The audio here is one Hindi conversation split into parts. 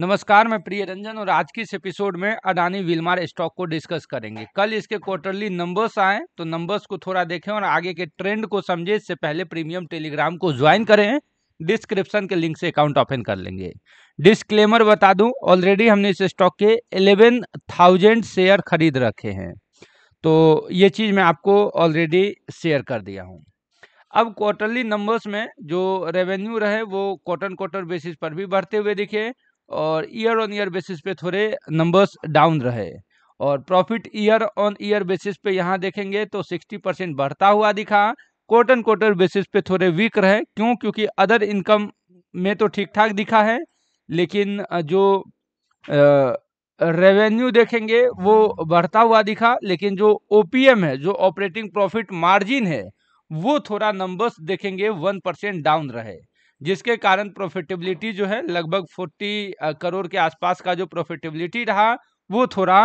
नमस्कार मैं प्रिय रंजन और आज की इस एपिसोड में अडानी विलमार स्टॉक को डिस्कस करेंगे कल इसके क्वार्टरली नंबर्स आए तो नंबर्स को थोड़ा देखें और आगे के ट्रेंड को समझें इससे पहले प्रीमियम टेलीग्राम को ज्वाइन करें डिस्क्रिप्शन के लिंक से अकाउंट ओपन कर लेंगे डिस्क्लेमर बता दूं ऑलरेडी हमने इस स्टॉक के एलेवन थाउजेंड शेयर खरीद रखे हैं तो ये चीज़ मैं आपको ऑलरेडी शेयर कर दिया हूँ अब क्वार्टरली नंबर्स में जो रेवेन्यू रहे वो क्वार्टर क्वार्टर बेसिस पर भी बढ़ते हुए दिखे और ईयर ऑन ईयर बेसिस पे थोड़े नंबर्स डाउन रहे और profit year on year basis पे यहाँ देखेंगे तो 60 परसेंट बढ़ता हुआ दिखा क्वार्टर क्वार्टर बेसिस पे थोड़े वीक रहे क्यों क्योंकि अदर इनकम में तो ठीक ठाक दिखा है लेकिन जो रेवेन्यू देखेंगे वो बढ़ता हुआ दिखा लेकिन जो एम है जो ऑपरेटिंग प्रॉफिट मार्जिन है वो थोड़ा नंबर्स देखेंगे वन परसेंट डाउन रहे जिसके कारण प्रॉफिटेबिलिटी जो है लगभग 40 करोड़ के आसपास का जो प्रॉफिटेबिलिटी रहा वो थोड़ा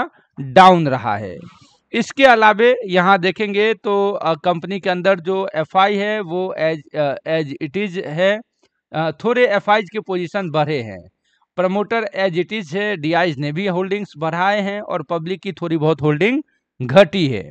डाउन रहा है इसके अलावे यहाँ देखेंगे तो कंपनी के अंदर जो एफआई है वो एज एज इट इज़ है थोड़े एफ के पोजीशन बढ़े हैं प्रमोटर एज इट इज़ है डी ने भी होल्डिंग्स बढ़ाए हैं और पब्लिक की थोड़ी बहुत होल्डिंग घटी है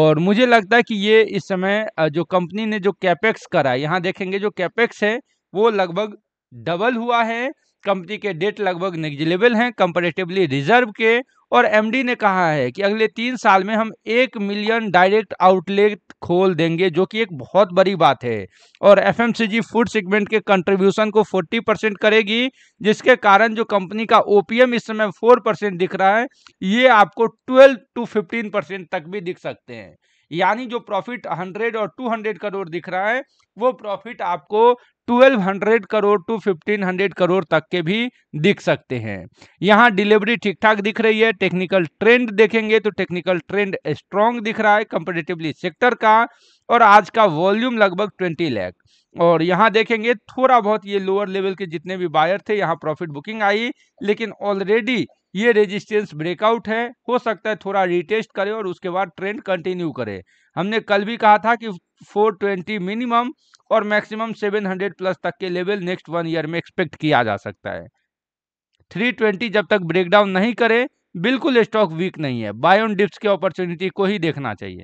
और मुझे लगता है कि ये इस समय जो कंपनी ने जो कैपेक्स करा है यहाँ देखेंगे जो कैपेक्स है वो लगभग डबल हुआ है कंपनी के डेट लगभग नेग्जिलेबल हैं कंपेरेटिवली रिजर्व के और एमडी ने कहा है कि अगले तीन साल में हम एक मिलियन डायरेक्ट आउटलेट खोल देंगे जो कि एक बहुत बड़ी बात है और एफएमसीजी फूड सेगमेंट के कंट्रीब्यूशन को 40 परसेंट करेगी जिसके कारण जो कंपनी का ओपीएम इस समय 4 परसेंट दिख रहा है ये आपको 12 टू 15 परसेंट तक भी दिख सकते हैं यानी जो प्रॉफिट 100 और 200 करोड़ दिख रहा है वो प्रॉफिट आपको 1200 करोड़ टू 1500 करोड़ तक के भी दिख सकते हैं यहाँ डिलीवरी ठीक ठाक दिख रही है टेक्निकल ट्रेंड देखेंगे तो टेक्निकल ट्रेंड स्ट्रॉन्ग दिख रहा है कंपेटेटिवली सेक्टर का और आज का वॉल्यूम लगभग 20 लाख और यहाँ देखेंगे थोड़ा बहुत ये लोअर लेवल के जितने भी बायर थे यहाँ प्रॉफिट बुकिंग आई लेकिन ऑलरेडी ये रेजिस्टेंस ब्रेकआउट है हो सकता है थोड़ा रिटेस्ट करे और उसके बाद ट्रेंड कंटिन्यू करे हमने कल भी कहा था कि 420 मिनिमम और मैक्सिमम 700 प्लस तक के लेवल नेक्स्ट वन ईयर में एक्सपेक्ट किया जा सकता है 320 जब तक ब्रेकडाउन नहीं करे बिल्कुल स्टॉक वीक नहीं है बाय ऑन डिप्स के अपॉर्चुनिटी को ही देखना चाहिए